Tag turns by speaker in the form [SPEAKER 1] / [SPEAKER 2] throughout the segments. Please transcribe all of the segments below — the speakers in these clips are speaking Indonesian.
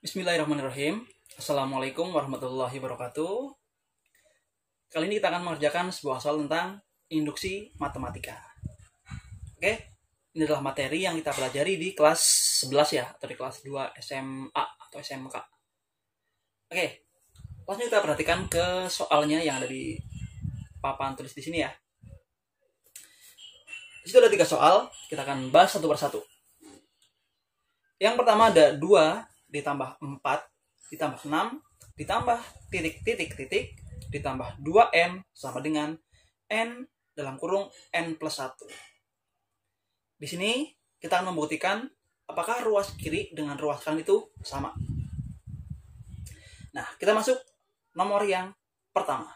[SPEAKER 1] Bismillahirrahmanirrahim. Assalamualaikum warahmatullahi wabarakatuh. Kali ini kita akan mengerjakan sebuah soal tentang induksi matematika. Oke, ini adalah materi yang kita pelajari di kelas 11 ya, atau di kelas 2 SMA atau SMK. Oke, langsung kita perhatikan ke soalnya yang ada di papan tulis di sini ya. Di situ ada tiga soal, kita akan bahas satu persatu. Yang pertama ada dua ditambah 4 ditambah 6 ditambah titik titik titik ditambah 2n sama dengan n dalam kurung n plus 1. Di sini kita akan membuktikan apakah ruas kiri dengan ruas kanan itu sama. Nah, kita masuk nomor yang pertama.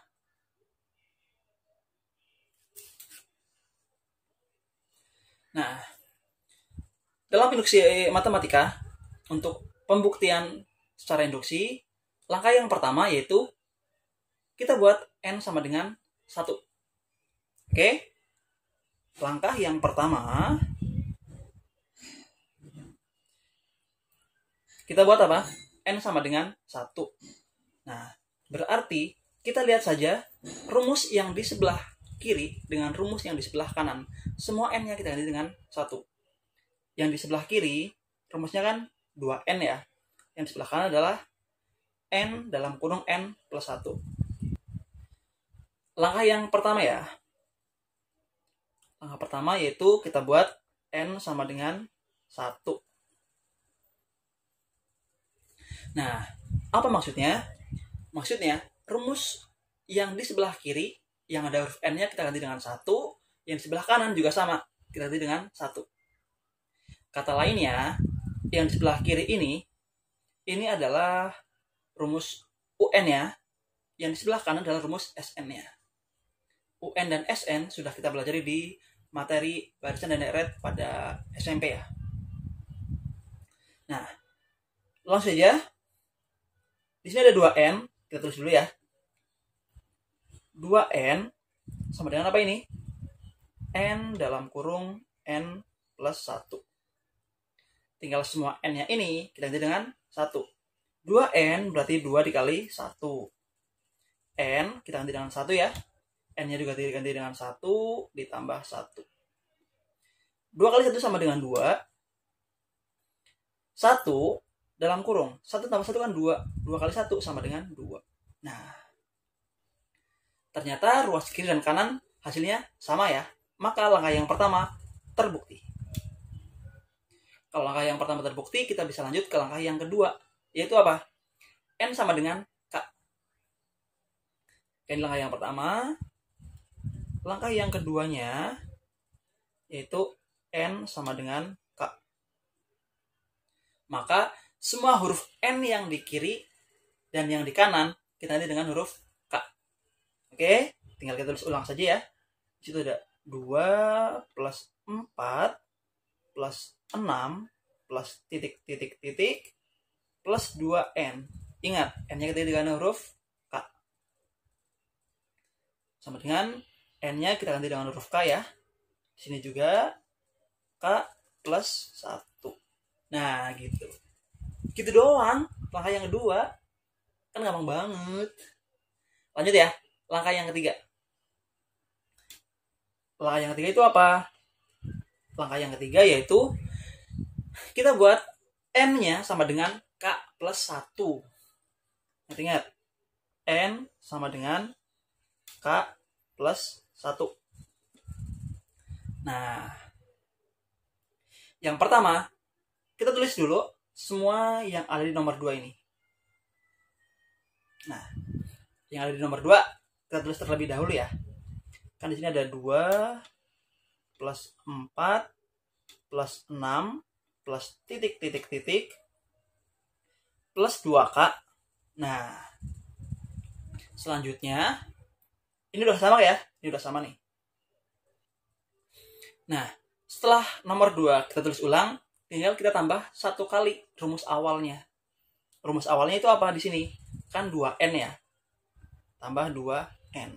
[SPEAKER 1] Nah, dalam induksi matematika untuk pembuktian secara induksi, langkah yang pertama yaitu kita buat n sama dengan 1. Oke? Langkah yang pertama kita buat apa? n sama dengan 1. Nah, berarti kita lihat saja rumus yang di sebelah kiri dengan rumus yang di sebelah kanan. Semua n-nya kita ganti dengan 1. Yang di sebelah kiri rumusnya kan 2N ya. Yang sebelah kanan adalah N dalam kurung N plus 1. Langkah yang pertama ya. Langkah pertama yaitu kita buat N sama dengan 1. Nah, apa maksudnya? Maksudnya, rumus yang di sebelah kiri, yang ada huruf N-nya kita ganti dengan 1, yang di sebelah kanan juga sama, kita ganti dengan 1. Kata lainnya, yang di sebelah kiri ini ini adalah rumus UN ya yang di sebelah kanan adalah rumus SN-nya UN dan SN sudah kita belajar di materi barisan dan deret pada SMP ya nah langsung saja di sini ada 2N kita tulis dulu ya 2N sama dengan apa ini? N dalam kurung N plus 1 tinggal semua n-nya ini kita ganti dengan 1. 2n berarti 2 dikali 1. n kita ganti dengan 1 ya. n-nya juga diganti dengan 1 ditambah 1. 2 kali 1 sama dengan 2. 1 dalam kurung. 1 tambah 1 kan 2. 2 kali 1 sama dengan 2. Nah, ternyata ruas kiri dan kanan hasilnya sama ya. Maka langkah yang pertama terbukti. Kalau langkah yang pertama terbukti, kita bisa lanjut ke langkah yang kedua, yaitu apa? N sama dengan K. N langkah yang pertama, langkah yang keduanya yaitu N sama dengan K. Maka semua huruf N yang di kiri dan yang di kanan kita nanti dengan huruf K. Oke, tinggal kita tulis ulang saja ya. Di situ ada 2 plus 4 plus 6 plus titik titik titik plus 2n. Ingat, n-nya kita ganti dengan huruf k. Sama dengan n-nya kita ganti dengan huruf k ya. Di sini juga k plus 1. Nah, gitu. Gitu doang. Langkah yang kedua kan gampang banget. Lanjut ya, langkah yang ketiga. Langkah yang ketiga itu apa? Langkah yang ketiga yaitu kita buat N-nya sama dengan K plus 1. Ingat, ingat N sama dengan K plus 1. Nah, yang pertama, kita tulis dulu semua yang ada di nomor 2 ini. Nah, yang ada di nomor 2, kita tulis terlebih dahulu ya. Kan di sini ada 2 plus 4 plus 6 plus titik titik titik plus 2K. Nah, selanjutnya ini udah sama ya? Ini udah sama nih. Nah, setelah nomor 2 kita tulis ulang, tinggal kita tambah satu kali rumus awalnya. Rumus awalnya itu apa di sini? Kan 2N ya. Tambah 2N.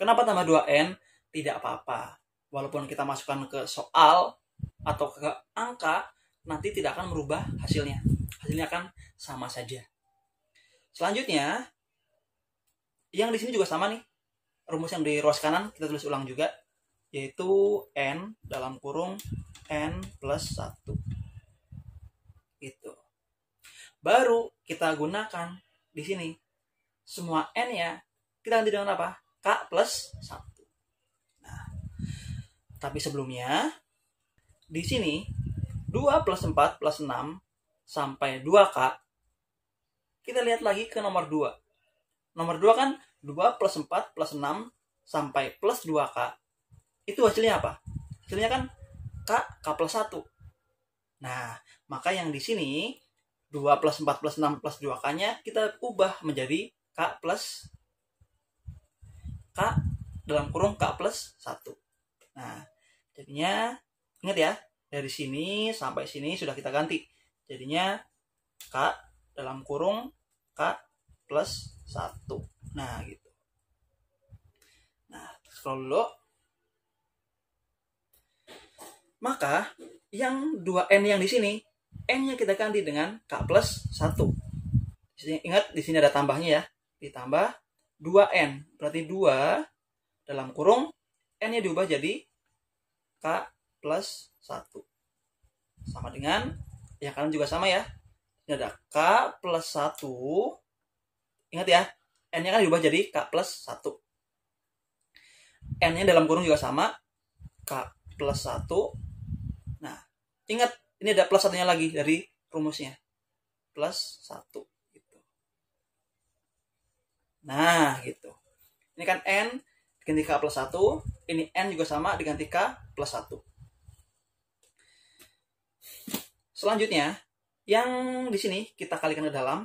[SPEAKER 1] Kenapa tambah 2N? Tidak apa-apa. Walaupun kita masukkan ke soal atau ke angka nanti tidak akan merubah hasilnya. Hasilnya akan sama saja. Selanjutnya, yang di sini juga sama nih. Rumus yang di ruas kanan kita tulis ulang juga, yaitu n dalam kurung n plus 1. itu. Baru kita gunakan di sini semua n ya kita ganti dengan apa? K plus 1. Nah, tapi sebelumnya di sini 2 plus 4 plus 6 sampai 2K, kita lihat lagi ke nomor 2. Nomor 2 kan 2 plus 4 plus 6 sampai plus 2K. Itu hasilnya apa? Hasilnya kan K, K plus 1. Nah, maka yang di sini 2 plus 4 plus 6 plus 2K-nya kita ubah menjadi K plus K dalam kurung K plus 1. Nah, jadinya ingat ya, dari sini sampai sini sudah kita ganti jadinya k dalam kurung k plus satu. nah gitu nah scroll dulu maka yang 2n yang di sini n-nya kita ganti dengan k plus satu. ingat di sini ada tambahnya ya ditambah 2n berarti 2 dalam kurung n-nya diubah jadi k plus 1. Sama dengan, ya kalian juga sama ya. Ini ada K plus 1. Ingat ya, N-nya kan diubah jadi K plus 1. N-nya dalam kurung juga sama. K plus 1. Nah, ingat, ini ada plus satunya lagi dari rumusnya. Plus 1. Gitu. Nah, gitu. Ini kan N diganti K plus 1. Ini N juga sama diganti K plus 1. Selanjutnya, yang di sini kita kalikan ke dalam.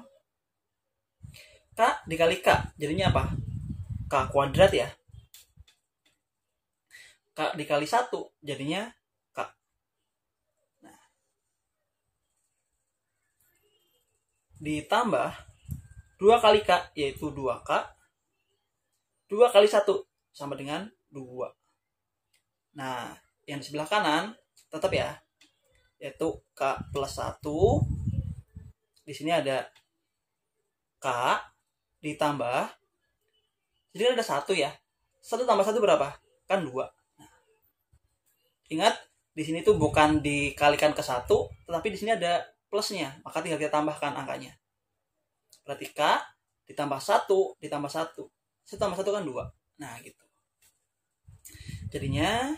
[SPEAKER 1] K dikali K, jadinya apa? K kuadrat ya. K dikali 1, jadinya K. Nah. Ditambah 2 kali K, yaitu 2K. 2 kali 1, sama dengan 2. Nah, yang di sebelah kanan, tetap ya, yaitu K plus 1 di sini ada K ditambah jadi kan ada satu ya satu tambah satu berapa kan dua nah, ingat di sini tuh bukan dikalikan ke satu tetapi di sini ada plusnya maka tinggal kita tambahkan angkanya berarti K ditambah satu ditambah satu satu tambah satu kan dua nah gitu jadinya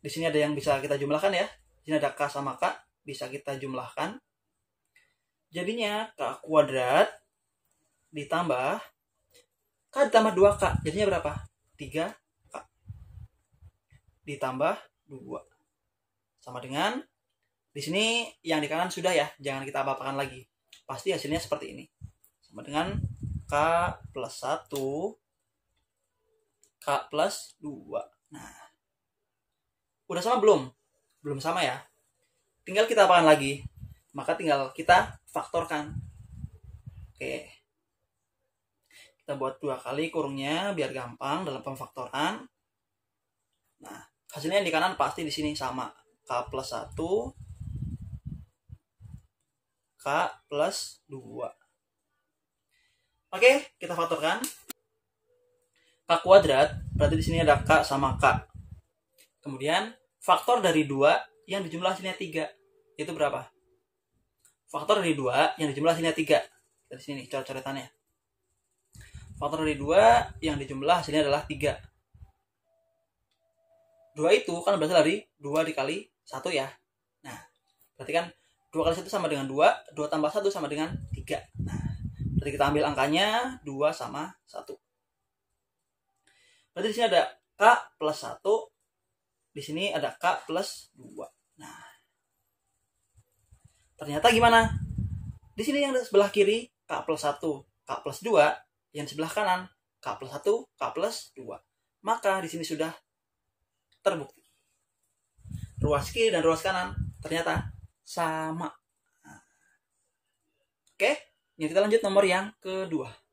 [SPEAKER 1] di sini ada yang bisa kita jumlahkan ya jadi ada K sama K, bisa kita jumlahkan. Jadinya K kuadrat ditambah K ditambah 2K, jadinya berapa? 3K. Ditambah 2. Sama dengan, di sini yang di kanan sudah ya, jangan kita apa-apakan lagi. Pasti hasilnya seperti ini. Sama dengan K plus 1 K plus 2 Nah Udah sama belum? belum sama ya tinggal kita apakan lagi maka tinggal kita faktorkan oke kita buat dua kali kurungnya biar gampang dalam pemfaktoran nah hasilnya di kanan pasti di sini sama k plus 1 k plus 2 oke kita faktorkan k kuadrat berarti di sini ada k sama k kemudian faktor dari dua yang dijumlah hasilnya tiga itu berapa faktor dari dua yang dijumlah hasilnya tiga dari sini coret-coretannya faktor dari dua yang dijumlah hasilnya adalah tiga dua itu kan berasal dari dua dikali satu ya nah berarti kan dua kali satu sama dengan dua dua tambah satu sama dengan tiga nah berarti kita ambil angkanya dua sama satu berarti di sini ada k plus satu di sini ada K plus 2. Nah, ternyata gimana? Di sini yang sebelah kiri K plus 1, K plus 2, yang sebelah kanan K plus 1, K plus 2. Maka di sini sudah terbukti. Ruas kiri dan ruas kanan ternyata sama. Nah. Oke, ini kita lanjut nomor yang kedua.